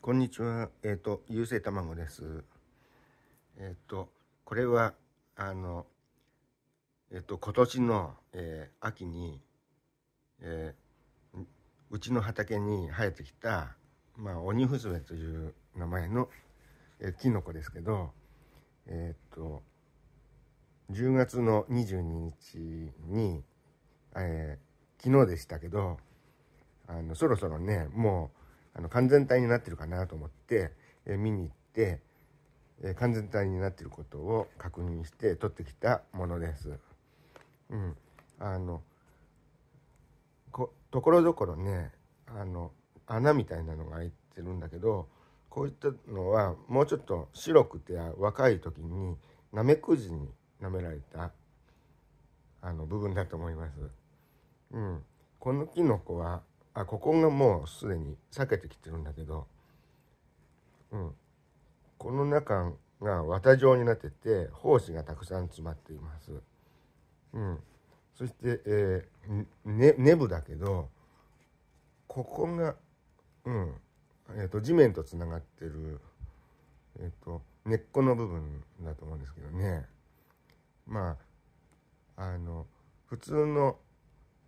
こんにちは。えっ、ー、と、ゆうせいたまごです。えっ、ー、と、これは、あの、えっ、ー、と、今年の、えー、秋に、えー、うちの畑に生えてきた、まあ、オニフズメという名前の、えー、キノコですけど、えっ、と、10月の22日に、えー、昨日でしたけど、あの、そろそろね、もう、あの完全体になってるかなと思って、え見に行って、え完全体になってることを確認して撮ってきたものです。うん、あのこところどころねあの穴みたいなのが開いてるんだけどこういったのはもうちょっと白くて若い時にナメクジに舐められたあの部分だと思います。うん、このキノコはあここがもうすでに避けてきてるんだけど、うん、この中が綿状になってて胞子がたくさん詰まっています。うん、そして、えーね、根部だけどここが、うんえーと、地面とつながってる、えーと根っこの部分だと思うんですけどねまああの普通の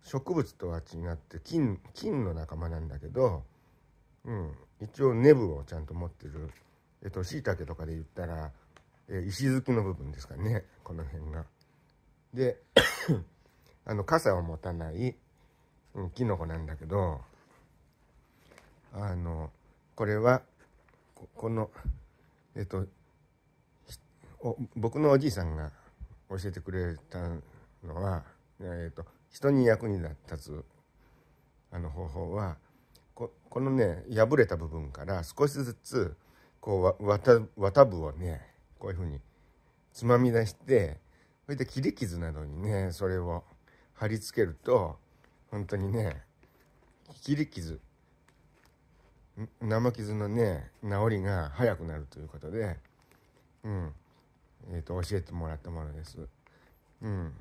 植物とは違って菌菌の仲間なんだけど、うん、一応根部をちゃんと持ってるえっとしいたけとかで言ったら、えー、石突きの部分ですかねこの辺が。で あの傘を持たない、うん、キノコなんだけどあのこれはこのえっと僕のおじいさんが教えてくれたのは、えっと人に役に立つあの方法はここのね破れた部分から少しずつこう綿綿部をねこういうふうにつまみ出してそれで切り傷などにねそれを貼り付けると本当にね切り傷生傷のね治りが早くなるということで、うんえーと教えてもらったものです。うん、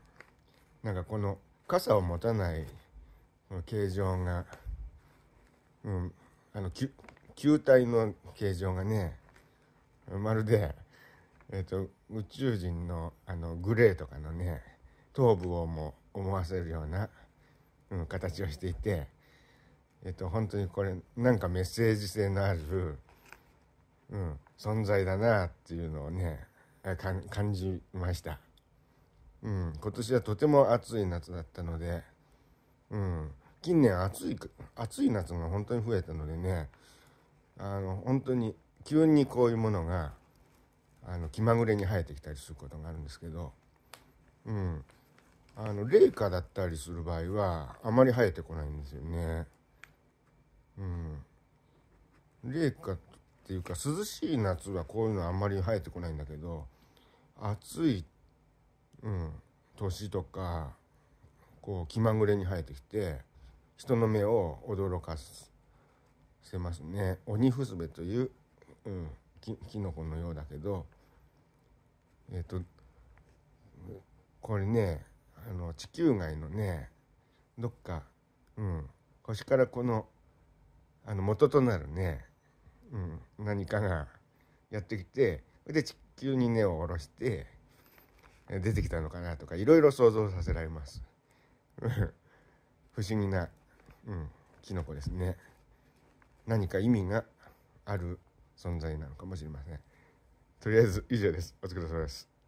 なんかこの傘を持たない形状が、うん、あの、球体の形状がね、まるで、えっ、ー、と、宇宙人のあのグレーとかのね、頭部をも思わせるような、うん、形をしていて、えっ、ー、と、本当にこれ、なんかメッセージ性のある、うん、存在だなっていうのをね、感じました。うん、今年はとても暑い夏だったので、うん、近年暑い、暑い夏が本当に増えたのでね、あの、本当に急にこういうものが、あの、気まぐれに生えてきたりすることがあるんですけど、うん、あの、冷夏だったりする場合は、あまり生えてこないんですよね。うん。冷夏っていうか、涼しい夏はこういうのはあんまり生えてこないんだけど、暑いうん、年とかこう気まぐれに生えてきて人の目を驚かせますね。オニフスベという、うん、ききのこのようだけどえっ、とこれねあの地球外のねどっか、うん、星からこのあの元となるね、うん、何かがやってきてそれで地球に根を下ろして。出てきたのかなとかいろいろ想像させられます 不思議な、うん、キノコですね何か意味がある存在なのかもしれませんとりあえず以上ですお疲れ様です